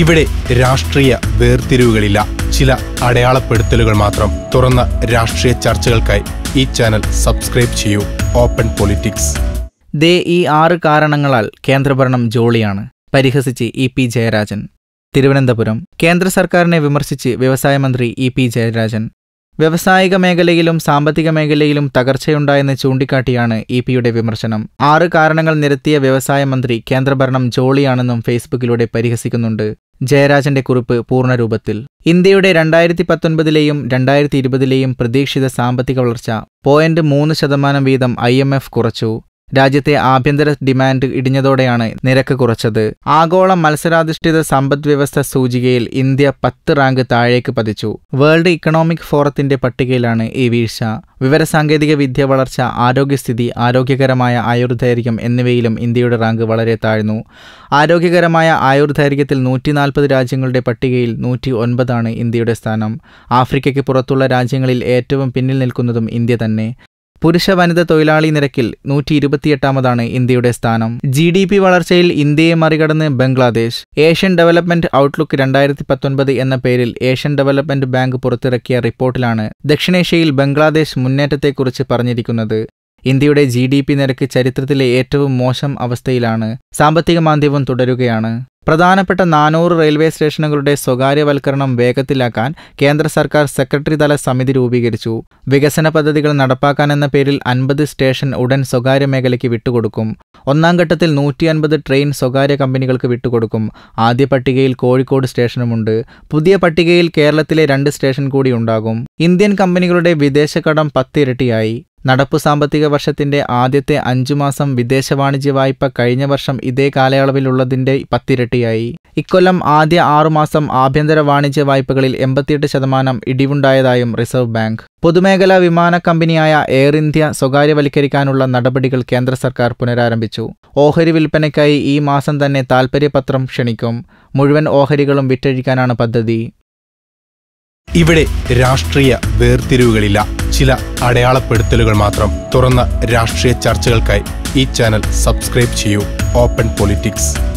ഇവിടെ രാഷ്ട്രീയ വേർതിരിവുകളില്ല ചില അടയാളപ്പെടുത്തലുകൾ മാത്രം തുറന്ന രാഷ്ട്രീയ ചർച്ചകൾക്കായി ഈ ചാനൽ സബ്സ്ക്രൈബ് ചെയ്യൂ ഓപ്പൺ പൊളിറ്റിക്സ് ദേ ഈ ആറ് കാരണങ്ങളാൽ കേന്ദ്രഭരണം ജോളിയാണ് പരിഹസിച്ച് ഇ പി ജയരാജൻ തിരുവനന്തപുരം കേന്ദ്ര സർക്കാരിനെ വിമർശിച്ച് വ്യവസായ മന്ത്രി ഇ പി ജയരാജൻ വ്യവസായിക മേഖലയിലും സാമ്പത്തിക മേഖലയിലും തകർച്ചയുണ്ടായെന്ന് ചൂണ്ടിക്കാട്ടിയാണ് ഇ പിയുടെ വിമർശനം ആറ് കാരണങ്ങൾ നിരത്തിയ വ്യവസായ മന്ത്രി കേന്ദ്രഭരണം ജോളിയാണെന്നും ഫേസ്ബുക്കിലൂടെ പരിഹസിക്കുന്നുണ്ട് ജയരാജന്റെ കുറിപ്പ് പൂർണ്ണരൂപത്തിൽ ഇന്ത്യയുടെ രണ്ടായിരത്തി പത്തൊൻപതിലെയും രണ്ടായിരത്തി ഇരുപതിലെയും പ്രതീക്ഷിത സാമ്പത്തിക വളർച്ച പോയിന്റ് മൂന്ന് ശതമാനം വീതം ഐ എം എഫ് കുറച്ചു രാജ്യത്തെ ആഭ്യന്തര ഡിമാൻഡ് ഇടിഞ്ഞതോടെയാണ് നിരക്ക് കുറച്ചത് ആഗോള മത്സരാധിഷ്ഠിത സമ്പദ് വ്യവസ്ഥ സൂചികയിൽ ഇന്ത്യ പത്ത് റാങ്ക് താഴേക്ക് പതിച്ചു വേൾഡ് ഇക്കണോമിക് ഫോറത്തിന്റെ പട്ടികയിലാണ് ഈ വീഴ്ച വിവരസാങ്കേതിക വിദ്യ വളർച്ച ആരോഗ്യസ്ഥിതി ആരോഗ്യകരമായ ആയുർദൈർഘ്യം എന്നിവയിലും ഇന്ത്യയുടെ റാങ്ക് വളരെ താഴ്ന്നു ആരോഗ്യകരമായ ആയുർദൈർഘ്യത്തിൽ നൂറ്റി നാൽപ്പത് രാജ്യങ്ങളുടെ പട്ടികയിൽ നൂറ്റി ഒൻപതാണ് ഇന്ത്യയുടെ സ്ഥാനം ആഫ്രിക്കയ്ക്ക് പുറത്തുള്ള രാജ്യങ്ങളിൽ ഏറ്റവും പിന്നിൽ നിൽക്കുന്നതും ഇന്ത്യ തന്നെ പുരുഷ വനിത തൊഴിലാളി നിരക്കിൽ നൂറ്റി ഇരുപത്തിയെട്ടാമതാണ് ഇന്ത്യയുടെ സ്ഥാനം ജി ഡി പി വളർച്ചയിൽ ഇന്ത്യയെ മറികടന്ന് ബംഗ്ലാദേശ് ഏഷ്യൻ ഡെവലപ്മെന്റ് ഔട്ട്ലുക്ക് രണ്ടായിരത്തി പത്തൊൻപത് എന്ന പേരിൽ ഏഷ്യൻ ഡെവലപ്മെന്റ് ബാങ്ക് പുറത്തിറക്കിയ റിപ്പോർട്ടിലാണ് ദക്ഷിണേഷ്യയിൽ ബംഗ്ലാദേശ് മുന്നേറ്റത്തെക്കുറിച്ച് പറഞ്ഞിരിക്കുന്നത് ഇന്ത്യയുടെ ജി ഡി പി നിരക്ക് ചരിത്രത്തിലെ ഏറ്റവും മോശം അവസ്ഥയിലാണ് സാമ്പത്തിക മാന്ദ്യവും തുടരുകയാണ് പ്രധാനപ്പെട്ട നാനൂറ് റെയിൽവേ സ്റ്റേഷനുകളുടെ സ്വകാര്യവൽക്കരണം വേഗത്തിലാക്കാൻ കേന്ദ്ര സർക്കാർ സെക്രട്ടറിതല സമിതി രൂപീകരിച്ചു വികസന പദ്ധതികൾ നടപ്പാക്കാനെന്ന പേരിൽ അൻപത് സ്റ്റേഷൻ ഉടൻ സ്വകാര്യ മേഖലയ്ക്ക് വിട്ടുകൊടുക്കും ഒന്നാം ഘട്ടത്തിൽ നൂറ്റി അൻപത് ട്രെയിൻ സ്വകാര്യ കമ്പനികൾക്ക് വിട്ടുകൊടുക്കും ആദ്യ പട്ടികയിൽ കോഴിക്കോട് സ്റ്റേഷനുമുണ്ട് പുതിയ പട്ടികയിൽ കേരളത്തിലെ രണ്ട് സ്റ്റേഷൻ കൂടി ഉണ്ടാകും ഇന്ത്യൻ കമ്പനികളുടെ വിദേശ കടം പത്തിരട്ടിയായി നടപ്പു സാമ്പത്തിക വർഷത്തിന്റെ ആദ്യത്തെ അഞ്ചു മാസം വിദേശ വാണിജ്യ വായ്പ കഴിഞ്ഞ വർഷം ഇതേ കാലയളവിലുള്ളതിന്റെ പത്തിരട്ടിയായി ഇക്കൊല്ലം ആദ്യ ആറുമാസം ആഭ്യന്തര വാണിജ്യ വായ്പകളിൽ എൺപത്തിയെട്ട് ശതമാനം ഇടിവുണ്ടായതായും റിസർവ് ബാങ്ക് പൊതുമേഖലാ വിമാന കമ്പനിയായ എയർ ഇന്ത്യ സ്വകാര്യവൽക്കരിക്കാനുള്ള നടപടികൾ കേന്ദ്ര സർക്കാർ പുനരാരംഭിച്ചു ഓഹരി വിൽപ്പനയ്ക്കായി ഈ മാസം തന്നെ താൽപര്യപത്രം ക്ഷണിക്കും മുഴുവൻ ഓഹരികളും വിറ്റഴിക്കാനാണ് പദ്ധതി ഇവിടെ രാഷ്ട്രീയ വേർതിരിവുകളില്ല ചില അടയാളപ്പെടുത്തലുകൾ മാത്രം തുറന്ന രാഷ്ട്രീയ ചർച്ചകൾക്കായി ഈ ചാനൽ സബ്സ്ക്രൈബ് ചെയ്യൂ ഓപ്പൺ പൊളിറ്റിക്സ്